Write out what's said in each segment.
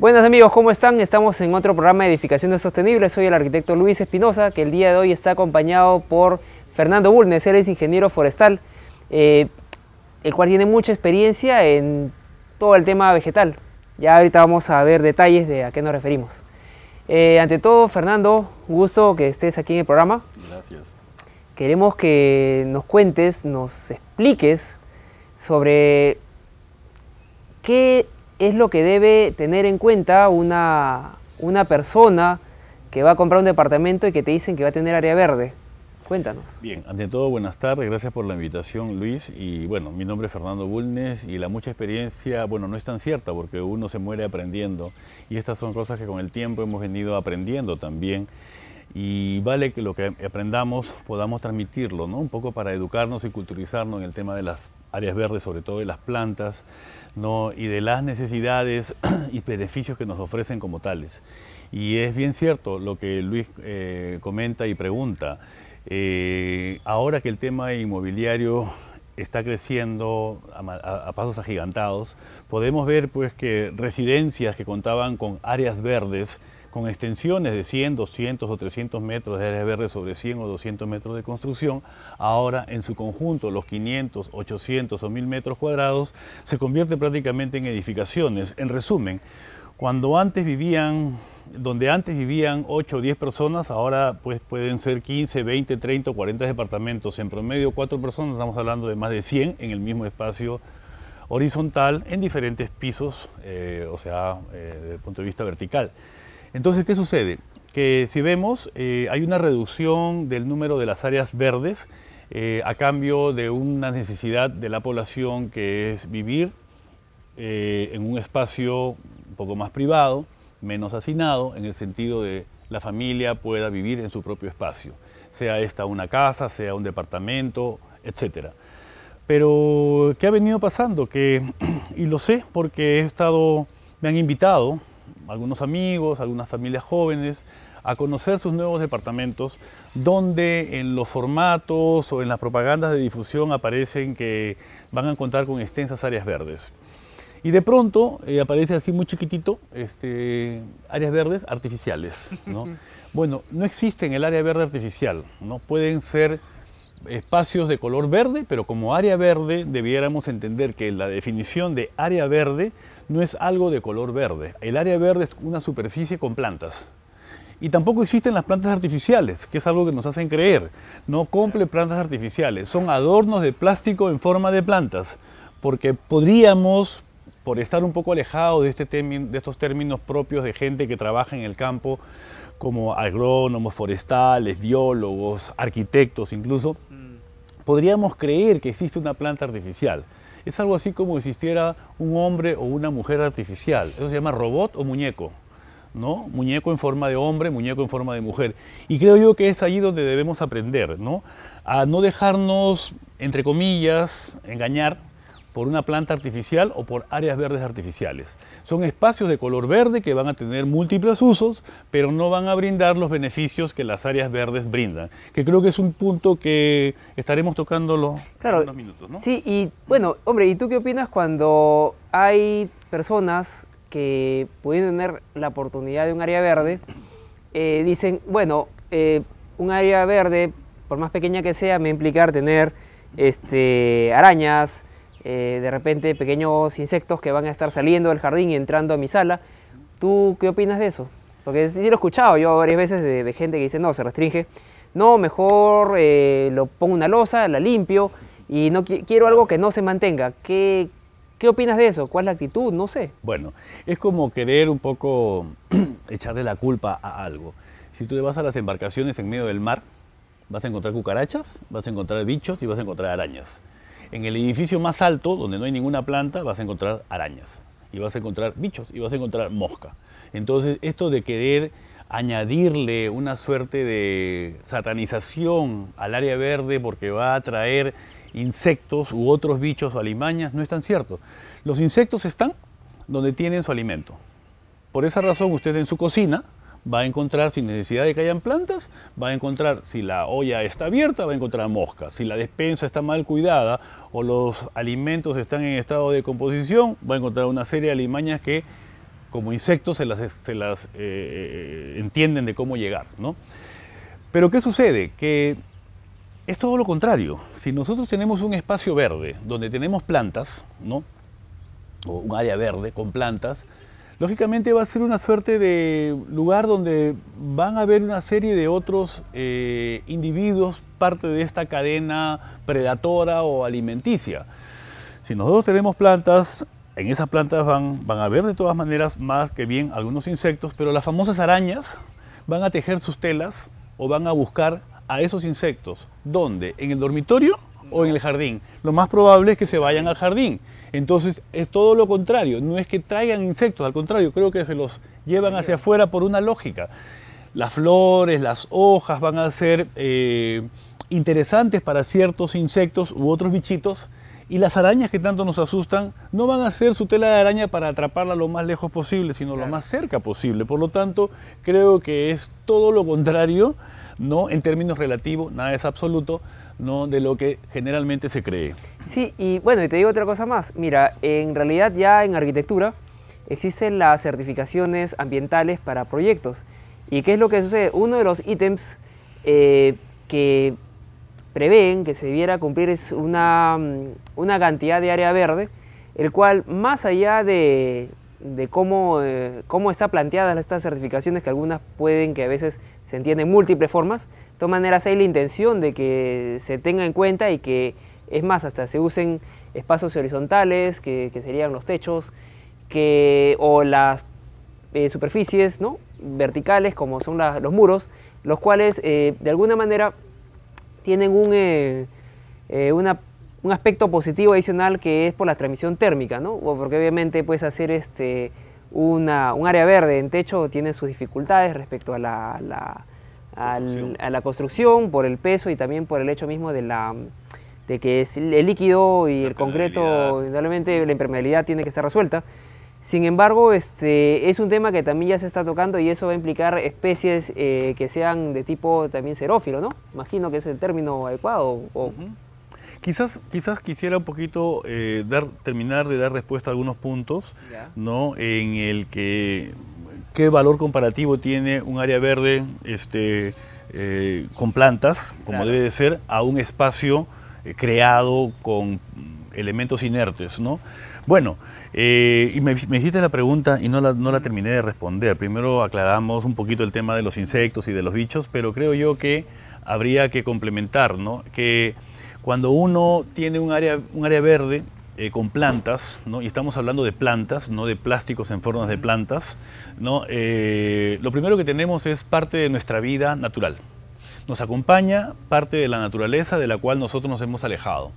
Buenas amigos, ¿cómo están? Estamos en otro programa de Edificaciones Sostenibles. Soy el arquitecto Luis Espinosa, que el día de hoy está acompañado por Fernando Bulnes, él es ingeniero forestal, eh, el cual tiene mucha experiencia en todo el tema vegetal. Ya ahorita vamos a ver detalles de a qué nos referimos. Eh, ante todo, Fernando, un gusto que estés aquí en el programa. Gracias. Queremos que nos cuentes, nos expliques sobre qué es lo que debe tener en cuenta una, una persona que va a comprar un departamento y que te dicen que va a tener área verde. Cuéntanos. Bien, ante todo, buenas tardes, gracias por la invitación, Luis. Y bueno, mi nombre es Fernando Bulnes y la mucha experiencia, bueno, no es tan cierta porque uno se muere aprendiendo y estas son cosas que con el tiempo hemos venido aprendiendo también. Y vale que lo que aprendamos podamos transmitirlo, ¿no? Un poco para educarnos y culturizarnos en el tema de las áreas verdes, sobre todo de las plantas, ¿no? y de las necesidades y beneficios que nos ofrecen como tales. Y es bien cierto lo que Luis eh, comenta y pregunta. Eh, ahora que el tema inmobiliario está creciendo a, a, pasos agigantados, podemos ver pues que residencias que contaban con áreas verdes con extensiones de 100, 200 o 300 metros de áreas sobre 100 o 200 metros de construcción, ahora en su conjunto los 500, 800 o 1000 metros cuadrados se convierte prácticamente en edificaciones. En resumen, cuando antes vivían, donde antes vivían 8 o 10 personas, ahora pues pueden ser 15, 20, 30 o 40 departamentos. En promedio 4 personas, estamos hablando de más de 100 en el mismo espacio horizontal en diferentes pisos, eh, o sea, eh, desde el punto de vista vertical. Entonces, ¿qué sucede? Que si vemos, eh, hay una reducción del número de las áreas verdes eh, a cambio de una necesidad de la población que es vivir eh, en un espacio un poco más privado, menos hacinado, en el sentido de la familia pueda vivir en su propio espacio, sea esta una casa, sea un departamento, etcétera. Pero, ¿qué ha venido pasando? Que, y lo sé porque he estado, me han invitado algunos amigos, algunas familias jóvenes, a conocer sus nuevos departamentos, donde en los formatos o en las propagandas de difusión aparecen que van a contar con extensas áreas verdes. Y de pronto eh, aparece así muy chiquitito, este, áreas verdes artificiales. ¿no? Bueno, no existe el área verde artificial, ¿no? pueden ser espacios de color verde, pero como área verde debiéramos entender que la definición de área verde no es algo de color verde. El área verde es una superficie con plantas. Y tampoco existen las plantas artificiales, que es algo que nos hacen creer. No compre plantas artificiales, son adornos de plástico en forma de plantas, porque podríamos, por estar un poco alejado de, este de estos términos propios de gente que trabaja en el campo, como agrónomos, forestales, biólogos, arquitectos incluso, podríamos creer que existe una planta artificial. Es algo así como existiera un hombre o una mujer artificial. Eso se llama robot o muñeco. ¿no? Muñeco en forma de hombre, muñeco en forma de mujer. Y creo yo que es allí donde debemos aprender, ¿no? A no dejarnos, entre comillas, engañar por una planta artificial o por áreas verdes artificiales. Son espacios de color verde que van a tener múltiples usos, pero no van a brindar los beneficios que las áreas verdes brindan, que creo que es un punto que estaremos tocándolo en unos minutos. Sí, y bueno, hombre, ¿y tú qué opinas cuando hay personas que pueden tener la oportunidad de un área verde, eh, dicen, bueno, eh, un área verde, por más pequeña que sea, me va implicar tener este, arañas, eh, de repente pequeños insectos que van a estar saliendo del jardín y entrando a mi sala. ¿Tú qué opinas de eso? Porque sí lo he escuchado yo varias veces de, gente que dice, no, se restringe. No, mejor eh, lo pongo una losa, la limpio y no quiero algo que no se mantenga. ¿Qué, ¿Qué opinas de eso? ¿Cuál es la actitud? No sé. Bueno, es como querer un poco echarle la culpa a algo. Si tú te vas a las embarcaciones en medio del mar, vas a encontrar cucarachas, vas a encontrar bichos y vas a encontrar arañas. En el edificio más alto, donde no hay ninguna planta, vas a encontrar arañas, y vas a encontrar bichos, y vas a encontrar mosca. Entonces, esto de querer añadirle una suerte de satanización al área verde porque va a atraer insectos u otros bichos o alimañas, no es tan cierto. Los insectos están donde tienen su alimento. Por esa razón, usted en su cocina va a encontrar sin necesidad de que hayan plantas, va a encontrar si la olla está abierta, va a encontrar moscas, si la despensa está mal cuidada o los alimentos están en estado de composición, va a encontrar una serie de alimañas que como insectos se las, se las eh, eh, entienden de cómo llegar. Pero ¿qué sucede? Que es todo lo contrario. Si nosotros tenemos un espacio verde donde tenemos plantas, ¿no? o un área verde con plantas, Lógicamente va a ser una suerte de lugar donde van a haber una serie de otros eh, individuos, parte de esta cadena predatora o alimenticia. Si nosotros tenemos plantas, en esas plantas van, van a haber de todas maneras más que bien algunos insectos, pero las famosas arañas van a tejer sus telas o van a buscar a esos insectos. ¿Dónde? En el dormitorio o en el jardín. Lo más probable es que se vayan al jardín. Entonces es todo lo contrario, no es que traigan insectos, al contrario, creo que se los llevan hacia afuera por una lógica. Las flores, las hojas van a ser eh, interesantes para ciertos insectos u otros bichitos y las arañas que tanto nos asustan no van a ser su tela de araña para atraparla lo más lejos posible, sino lo más cerca posible. Por lo tanto, creo que es todo lo contrario no en términos relativos, nada es absoluto, no de lo que generalmente se cree. Sí, y bueno, y te digo otra cosa más. Mira, en realidad ya en arquitectura existen las certificaciones ambientales para proyectos. ¿Y qué es lo que sucede? Uno de los ítems eh, que prevén que se debiera cumplir es una, mm, una cantidad de área verde, el cual más allá de de cómo, eh, cómo están planteadas estas certificaciones, que algunas pueden que a veces se entienden múltiples formas. De todas maneras, hay la intención de que se tenga en cuenta y que, es más, hasta se usen espacios horizontales, que, serían los techos, que, o las eh, superficies ¿no? verticales, como son los muros, los cuales eh, de alguna manera tienen un, una un aspecto positivo adicional que es por la transmisión térmica, ¿no? Porque obviamente puedes hacer este, una, un área verde en techo tiene sus dificultades respecto a la, la construcción por el peso y también por el hecho mismo de la de que es el líquido y el concreto, indudablemente la impermeabilidad tiene que estar resuelta. Sin embargo, este, es un tema que también ya se está tocando y eso va a implicar especies eh, que sean de tipo también xerófilo, ¿no? Imagino que es el término adecuado. O, Quizás, quizás quisiera un poquito eh, dar, terminar de dar respuesta a algunos puntos, ¿no? En el que qué valor comparativo tiene un área verde este, eh, con plantas, como debe de ser, a un espacio eh, creado con elementos inertes, ¿no? Bueno, y me, me, hiciste la pregunta y no la, terminé de responder. Primero aclaramos un poquito el tema de los insectos y de los bichos, pero creo yo que habría que complementar, ¿no? Que cuando uno tiene un área, un área verde eh, con plantas, y estamos hablando de plantas, no de plásticos en formas de plantas, ¿no? Eh, lo primero que tenemos es parte de nuestra vida natural. Nos acompaña parte de la naturaleza de la cual nosotros nos hemos alejado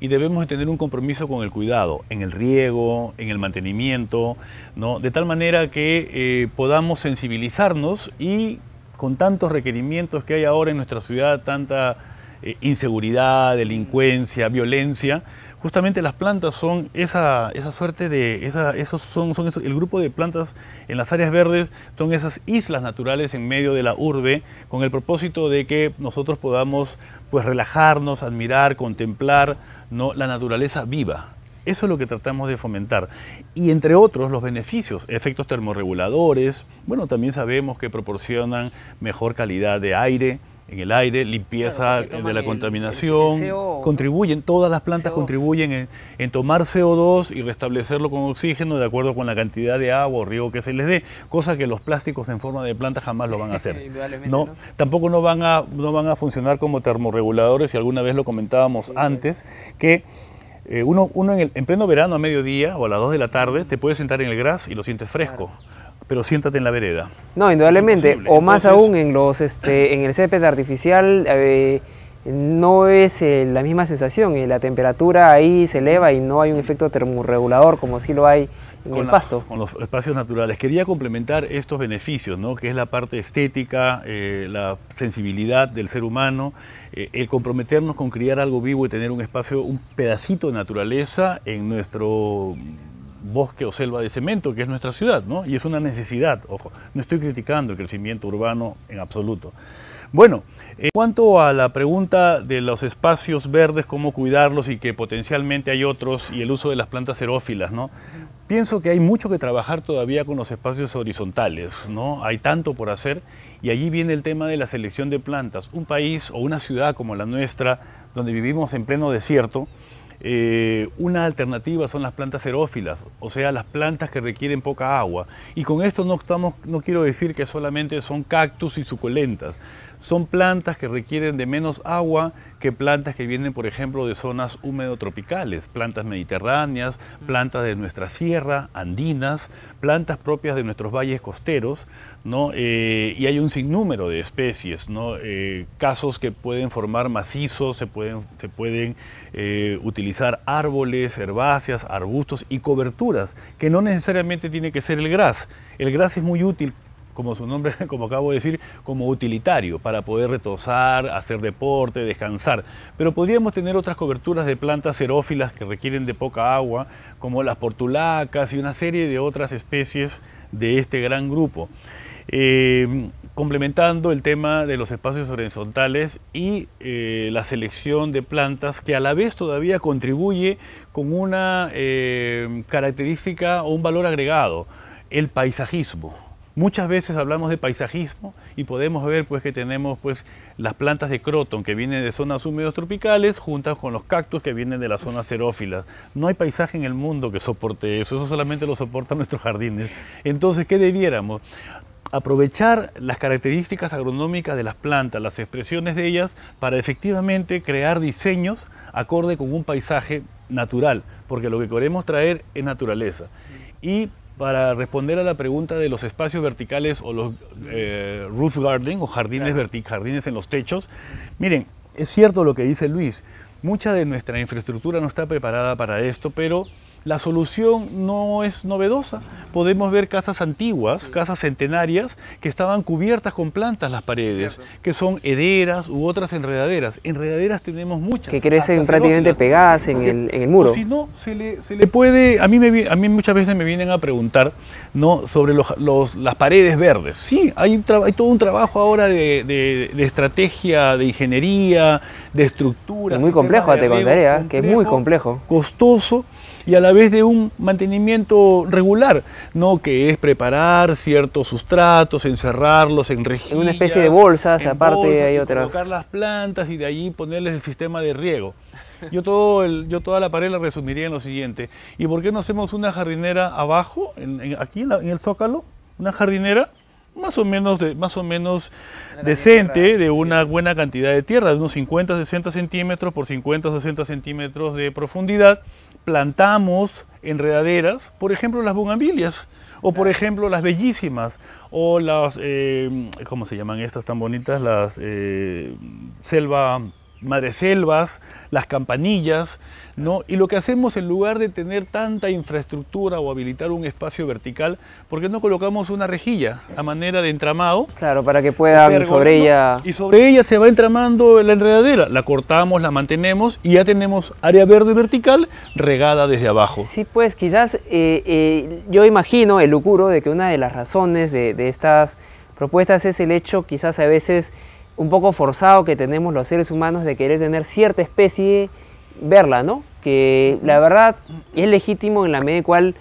y debemos tener un compromiso con el cuidado, en el riego, en el mantenimiento, ¿no? de tal manera que eh, podamos sensibilizarnos y con tantos requerimientos que hay ahora en nuestra ciudad, tanta eh, inseguridad, delincuencia, violencia, justamente las plantas son esa, suerte de, esos son, el grupo de plantas en las áreas verdes son esas islas naturales en medio de la urbe con el propósito de que nosotros podamos pues relajarnos, admirar, contemplar la naturaleza viva. Eso es lo que tratamos de fomentar. Y entre otros, los beneficios, efectos termorreguladores, bueno, también sabemos que proporcionan mejor calidad de aire, en el aire, limpieza de la contaminación. contribuyen, todas las plantas contribuyen en, tomar CO2 y restablecerlo con oxígeno de acuerdo con la cantidad de agua o riego que se les dé, cosa que los plásticos en forma de planta jamás lo van a hacer. no, Tampoco no van, a, no van a funcionar como termorreguladores, y alguna vez lo comentábamos antes, que eh, uno, en, pleno verano a mediodía o a las 2 de la tarde te puedes sentar en el gras y lo sientes fresco pero siéntate en la vereda. No, indudablemente, o más aún en los este, en el césped artificial eh, no es eh, la misma sensación, eh, la temperatura ahí se eleva y no hay un efecto termorregulador como sí lo hay en el pasto. Con los espacios naturales. Quería complementar estos beneficios, ¿no? que es la parte estética, la sensibilidad del ser humano, el comprometernos con criar algo vivo y tener un espacio, un pedacito de naturaleza en nuestro bosque o selva de cemento, que es nuestra ciudad, ¿no? Y es una necesidad, ojo, no estoy criticando el crecimiento urbano en absoluto. Bueno, en cuanto a la pregunta de los espacios verdes, cómo cuidarlos y que potencialmente hay otros, y el uso de las plantas xerófilas, ¿no? Pienso que hay mucho que trabajar todavía con los espacios horizontales, ¿no? Hay tanto por hacer y allí viene el tema de la selección de plantas. Un país o una ciudad como la nuestra, donde vivimos en pleno desierto, eh, una alternativa son las plantas xerófilas, o sea, las plantas que requieren poca agua. Y con esto no, estamos, no quiero decir que solamente son cactus y suculentas, son plantas que requieren de menos agua que plantas que vienen, por ejemplo, de zonas húmedo-tropicales, plantas mediterráneas, plantas de nuestra sierra, andinas, plantas propias de nuestros valles costeros, ¿no? Eh, y hay un sinnúmero de especies, ¿no? Eh, casos que pueden formar macizos, se pueden, se pueden eh, utilizar árboles, herbáceas, arbustos y coberturas, que no necesariamente tiene que ser el gras. El gras es muy útil como su nombre, como acabo de decir, como utilitario, para poder retosar, hacer deporte, descansar. Pero podríamos tener otras coberturas de plantas xerófilas que requieren de poca agua, como las portulacas y una serie de otras especies de este gran grupo. Eh, complementando el tema de los espacios horizontales y eh, la selección de plantas que a la vez todavía contribuye con una eh, característica o un valor agregado, el paisajismo. Muchas veces hablamos de paisajismo y podemos ver pues, que tenemos pues, las plantas de croton que vienen de zonas húmedas tropicales juntas con los cactus que vienen de las zonas xerófilas. No hay paisaje en el mundo que soporte eso, eso solamente lo soportan nuestros jardines. Entonces, ¿qué debiéramos? aprovechar las características agronómicas de las plantas, las expresiones de ellas, para efectivamente crear diseños acorde con un paisaje natural, porque lo que queremos traer es naturaleza. Y para responder a la pregunta de los espacios verticales o los eh, roof garden o jardines, jardines en los techos. Miren, es cierto lo que dice Luis, mucha de nuestra infraestructura no está preparada para esto, pero la solución no es novedosa. Podemos ver casas antiguas, casas centenarias, que estaban cubiertas con plantas las paredes, que son hederas u otras enredaderas. Enredaderas tenemos muchas. Que crecen prácticamente pegadas en el, en el, muro. si no, se le, puede... A mí, me, a mí muchas veces me vienen a preguntar ¿no? sobre los, las paredes verdes. Sí, hay, todo un trabajo ahora de, estrategia, de ingeniería, de estructura. Muy complejo, te contaré, ¿ah? que es muy complejo. Costoso y a la vez de un mantenimiento regular, ¿no? Que es preparar ciertos sustratos, encerrarlos en rejillas. En una especie de bolsas, aparte hay otras. Colocar las plantas y de allí ponerles el sistema de riego. Yo, todo yo toda la pared la resumiría en lo siguiente. ¿Y por qué no hacemos una jardinera abajo, aquí en, el zócalo? Una jardinera más o menos, de, más o menos decente, de una buena cantidad de tierra, de unos 50, 60 centímetros por 50, 60 centímetros de profundidad, plantamos enredaderas, por ejemplo las bugambilias, o por ejemplo las bellísimas, o las, eh, ¿cómo se llaman estas tan bonitas? Las eh, selva madreselvas, las campanillas, ¿no? Y lo que hacemos en lugar de tener tanta infraestructura o habilitar un espacio vertical, ¿por qué no colocamos una rejilla a manera de entramado? Claro, para que pueda sobre ella... Y sobre ella se va entramando la enredadera, la cortamos, la mantenemos y ya tenemos área verde vertical regada desde abajo. Sí, pues quizás eh, eh, yo imagino, el lucuro de que una de las razones de estas propuestas es el hecho quizás a veces un poco forzado que tenemos los seres humanos de querer tener cierta especie, verla, ¿no? Que la verdad es legítimo en la medida en cual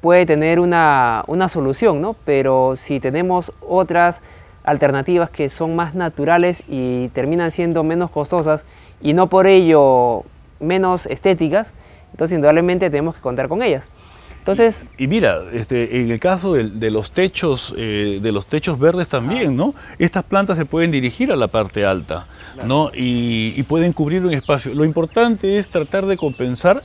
puede tener una, una solución, ¿no? Pero si tenemos otras alternativas que son más naturales y terminan siendo menos costosas y no por ello menos estéticas, entonces indudablemente tenemos que contar con ellas y, mira, este, en el caso de, los techos, eh, de los techos verdes también, ¿no? Estas plantas se pueden dirigir a la parte alta, ¿no? Y, y pueden cubrir un espacio. Lo importante es tratar de compensar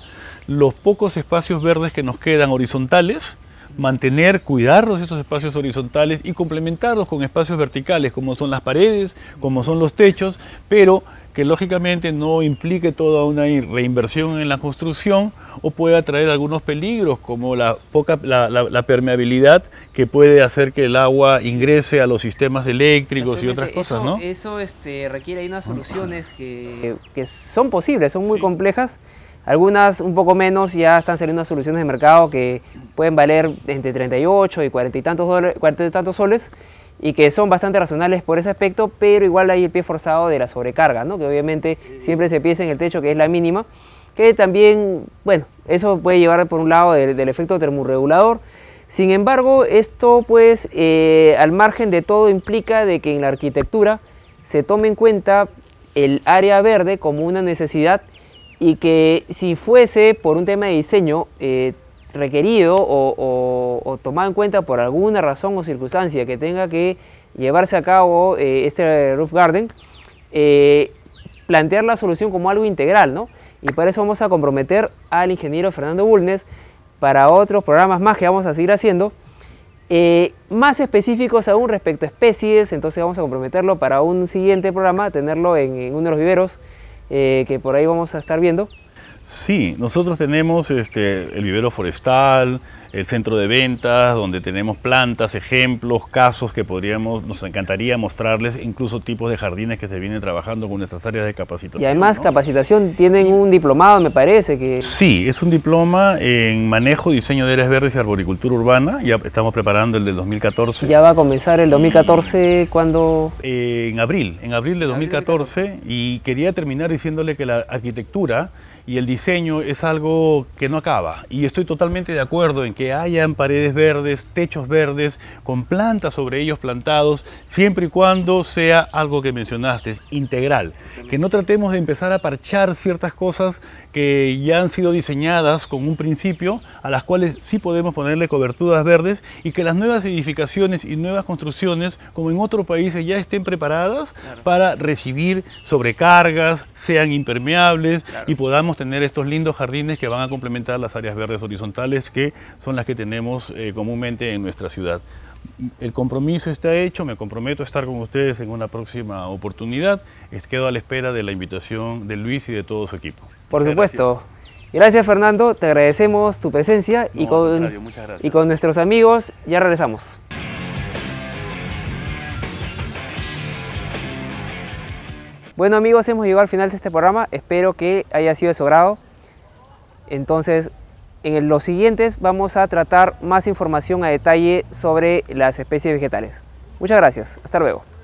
los pocos espacios verdes que nos quedan horizontales, mantener, cuidarlos esos espacios horizontales y complementarlos con espacios verticales, como son las paredes, como son los techos, pero que lógicamente no implique toda una reinversión en la construcción o pueda traer algunos peligros como la, poca, la, permeabilidad que puede hacer que el agua ingrese a los sistemas eléctricos y otras cosas, eso, ¿no? Eso este, requiere unas soluciones que, que son posibles, son muy complejas. Algunas un poco menos ya están saliendo soluciones de mercado que pueden valer entre 38 y 40 y tantos, dólares, 40 y tantos soles y que son bastante racionales por ese aspecto, pero igual hay el pie forzado de la sobrecarga, ¿no? que obviamente siempre se piensa en el techo que es la mínima, que también, bueno, eso puede llevar por un lado del, efecto termorregulador. Sin embargo, esto pues eh, al margen de todo implica de que en la arquitectura se tome en cuenta el área verde como una necesidad y que si fuese por un tema de diseño, eh, requerido o, o, tomado en cuenta por alguna razón o circunstancia que tenga que llevarse a cabo eh, este roof garden, eh, plantear la solución como algo integral, ¿no? Y para eso vamos a comprometer al ingeniero Fernando Bulnes para otros programas más que vamos a seguir haciendo, eh, más específicos aún respecto a especies, entonces vamos a comprometerlo para un siguiente programa, tenerlo en uno de los viveros que por ahí vamos a estar viendo. Sí, nosotros tenemos este, el vivero forestal, el centro de ventas, donde tenemos plantas, ejemplos, casos que podríamos, nos encantaría mostrarles, incluso tipos de jardines que se vienen trabajando con nuestras áreas de capacitación. Y además capacitación, tienen un diplomado me parece que... Sí, es un diploma en manejo, diseño de áreas verdes y arboricultura urbana, ya estamos preparando el del 2014. Ya va a comenzar el 2014, ¿cuándo? Eh, en abril, en abril de 2014, y quería terminar diciéndole que la arquitectura y el diseño es algo que no acaba. Y estoy totalmente de acuerdo en que hayan paredes verdes, techos verdes, con plantas sobre ellos plantados, siempre y cuando sea algo que mencionaste, integral. Que no tratemos de empezar a parchar ciertas cosas que ya han sido diseñadas con un principio, a las cuales sí podemos ponerle coberturas verdes y que las nuevas edificaciones y nuevas construcciones, como en otros países, ya estén preparadas para recibir sobrecargas, sean impermeables y podamos tener estos lindos jardines que van a complementar las áreas verdes horizontales que son las que tenemos eh, comúnmente en nuestra ciudad. El compromiso está hecho, me comprometo a estar con ustedes en una próxima oportunidad. Quedo a la espera de la invitación de Luis y de todo su equipo. Por supuesto. Gracias. Fernando, te agradecemos tu presencia y con nuestros amigos ya regresamos. Bueno amigos, hemos llegado al final de este programa, espero que haya sido de su agrado. Entonces, en los siguientes vamos a tratar más información a detalle sobre las especies vegetales. Muchas gracias, hasta luego.